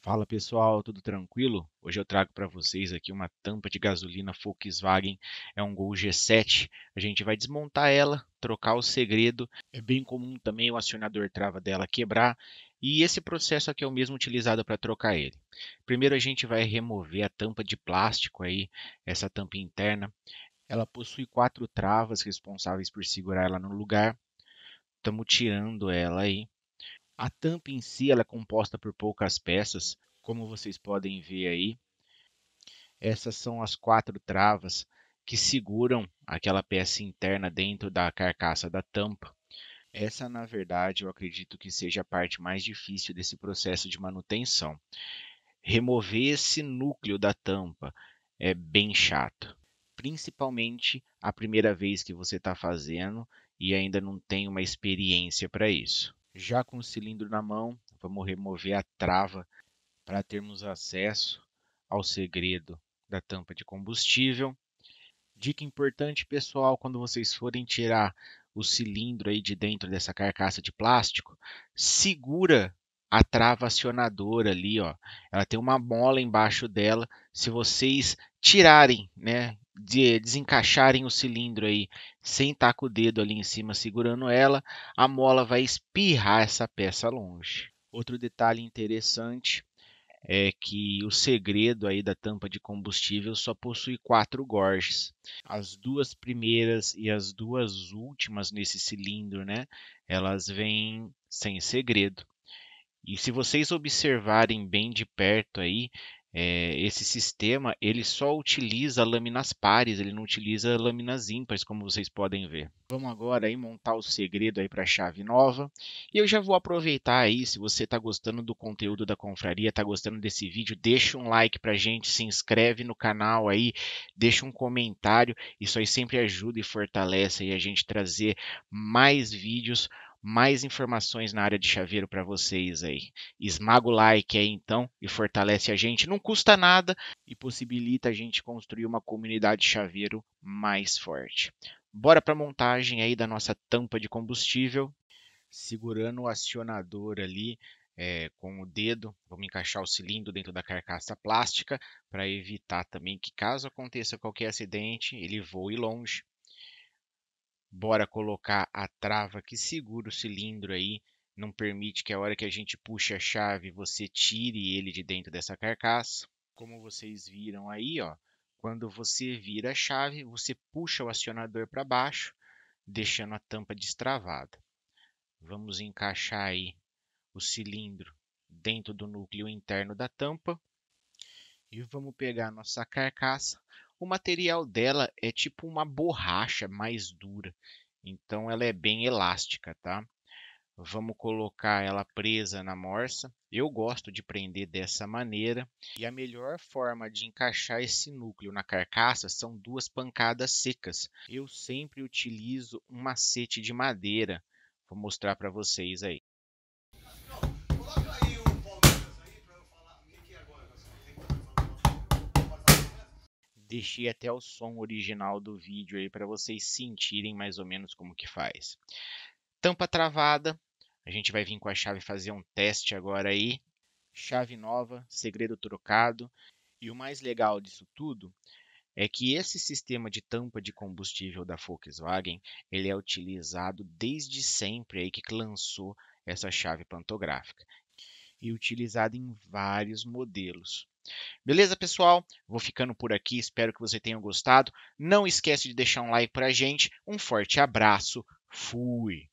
Fala pessoal, tudo tranquilo? Hoje eu trago para vocês aqui uma tampa de gasolina Volkswagen, é um Gol G7. A gente vai desmontar ela, trocar o segredo. É bem comum também o acionador trava dela quebrar e esse processo aqui é o mesmo utilizado para trocar ele. Primeiro a gente vai remover a tampa de plástico aí, essa tampa interna. Ela possui quatro travas responsáveis por segurar ela no lugar. Estamos tirando ela aí. A tampa em si ela é composta por poucas peças, como vocês podem ver aí. Essas são as quatro travas que seguram aquela peça interna dentro da carcaça da tampa. Essa, na verdade, eu acredito que seja a parte mais difícil desse processo de manutenção. Remover esse núcleo da tampa é bem chato, principalmente a primeira vez que você está fazendo e ainda não tem uma experiência para isso já com o cilindro na mão, vamos remover a trava para termos acesso ao segredo da tampa de combustível. Dica importante, pessoal, quando vocês forem tirar o cilindro aí de dentro dessa carcaça de plástico, segura a trava acionadora ali, ó. Ela tem uma mola embaixo dela. Se vocês tirarem, né, de desencaixarem o cilindro aí, sem estar com o dedo ali em cima segurando ela, a mola vai espirrar essa peça longe. Outro detalhe interessante é que o segredo aí da tampa de combustível só possui quatro gorges. As duas primeiras e as duas últimas nesse cilindro, né? Elas vêm sem segredo. E se vocês observarem bem de perto aí, é, esse sistema ele só utiliza lâminas pares, ele não utiliza lâminas ímpares, como vocês podem ver. Vamos agora aí montar o segredo aí para a chave nova. E eu já vou aproveitar aí, se você está gostando do conteúdo da confraria, está gostando desse vídeo, deixa um like para a gente, se inscreve no canal aí, deixa um comentário. Isso aí sempre ajuda e fortalece aí a gente trazer mais vídeos mais informações na área de chaveiro para vocês aí. Esmaga o like aí então e fortalece a gente. Não custa nada e possibilita a gente construir uma comunidade chaveiro mais forte. Bora para a montagem aí da nossa tampa de combustível. Segurando o acionador ali é, com o dedo, vamos encaixar o cilindro dentro da carcaça plástica para evitar também que, caso aconteça qualquer acidente, ele voe longe. Bora colocar a trava que segura o cilindro aí, não permite que a hora que a gente puxe a chave você tire ele de dentro dessa carcaça. Como vocês viram aí, ó, quando você vira a chave, você puxa o acionador para baixo, deixando a tampa destravada. Vamos encaixar aí o cilindro dentro do núcleo interno da tampa e vamos pegar nossa carcaça, o material dela é tipo uma borracha mais dura, então ela é bem elástica, tá? Vamos colocar ela presa na morsa. Eu gosto de prender dessa maneira. E a melhor forma de encaixar esse núcleo na carcaça são duas pancadas secas. Eu sempre utilizo um macete de madeira. Vou mostrar para vocês aí. deixei até o som original do vídeo aí para vocês sentirem mais ou menos como que faz. Tampa travada, a gente vai vir com a chave fazer um teste agora aí. Chave nova, segredo trocado. E o mais legal disso tudo é que esse sistema de tampa de combustível da Volkswagen, ele é utilizado desde sempre aí que lançou essa chave pantográfica e utilizado em vários modelos. Beleza, pessoal? Vou ficando por aqui, espero que você tenha gostado. Não esquece de deixar um like para a gente. Um forte abraço, fui!